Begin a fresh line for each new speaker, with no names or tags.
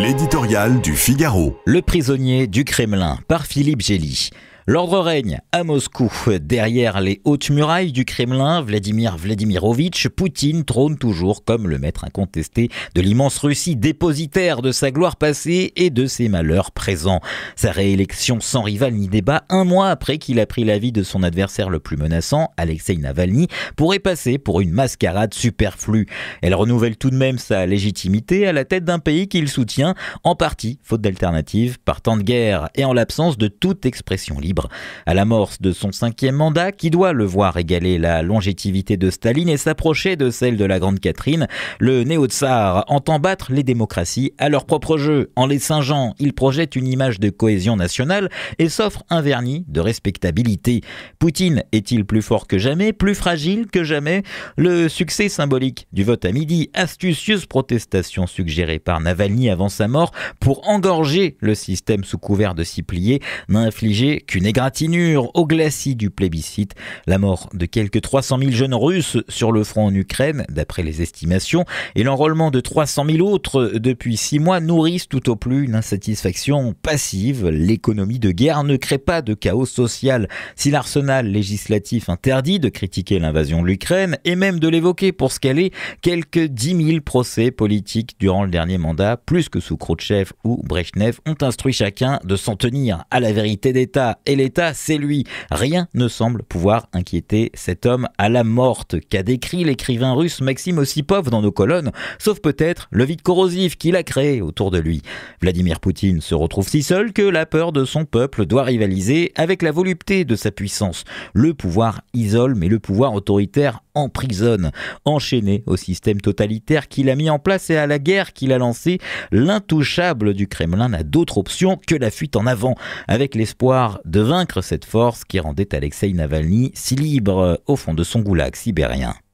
L'éditorial du Figaro. Le prisonnier du Kremlin par Philippe Gély. L'ordre règne à Moscou. Derrière les hautes murailles du Kremlin, Vladimir Vladimirovitch Poutine trône toujours comme le maître incontesté de l'immense Russie, dépositaire de sa gloire passée et de ses malheurs présents. Sa réélection sans rival ni débat, un mois après qu'il a pris la vie de son adversaire le plus menaçant, Alexei Navalny, pourrait passer pour une mascarade superflue. Elle renouvelle tout de même sa légitimité à la tête d'un pays qu'il soutient, en partie faute d'alternative, par temps de guerre et en l'absence de toute expression libre à l'amorce de son cinquième mandat, qui doit le voir égaler la longévité de Staline et s'approcher de celle de la Grande Catherine, le néo-tsar entend battre les démocraties à leur propre jeu. En les singeant, il projette une image de cohésion nationale et s'offre un vernis de respectabilité. Poutine est-il plus fort que jamais, plus fragile que jamais Le succès symbolique du vote à midi, astucieuse protestation suggérée par Navalny avant sa mort pour engorger le système sous couvert de s'y plier, n'a infligé qu'une gratinures au glacis du plébiscite, la mort de quelques 300 000 jeunes russes sur le front en Ukraine, d'après les estimations, et l'enrôlement de 300 000 autres depuis six mois nourrissent tout au plus une insatisfaction passive. L'économie de guerre ne crée pas de chaos social. Si l'arsenal législatif interdit de critiquer l'invasion de l'Ukraine et même de l'évoquer pour ce qu'elle est, quelques 10 000 procès politiques durant le dernier mandat, plus que sous Khrouchtchev ou Brezhnev, ont instruit chacun de s'en tenir à la vérité d'État et l'État, c'est lui. Rien ne semble pouvoir inquiéter cet homme à la morte qu'a décrit l'écrivain russe Maxime Ossipov dans nos colonnes, sauf peut-être le vide corrosif qu'il a créé autour de lui. Vladimir Poutine se retrouve si seul que la peur de son peuple doit rivaliser avec la volupté de sa puissance. Le pouvoir isole, mais le pouvoir autoritaire emprisonne. Enchaîné au système totalitaire qu'il a mis en place et à la guerre qu'il a lancée, l'intouchable du Kremlin n'a d'autre option que la fuite en avant, avec l'espoir de de vaincre cette force qui rendait Alexei Navalny si libre au fond de son goulag sibérien.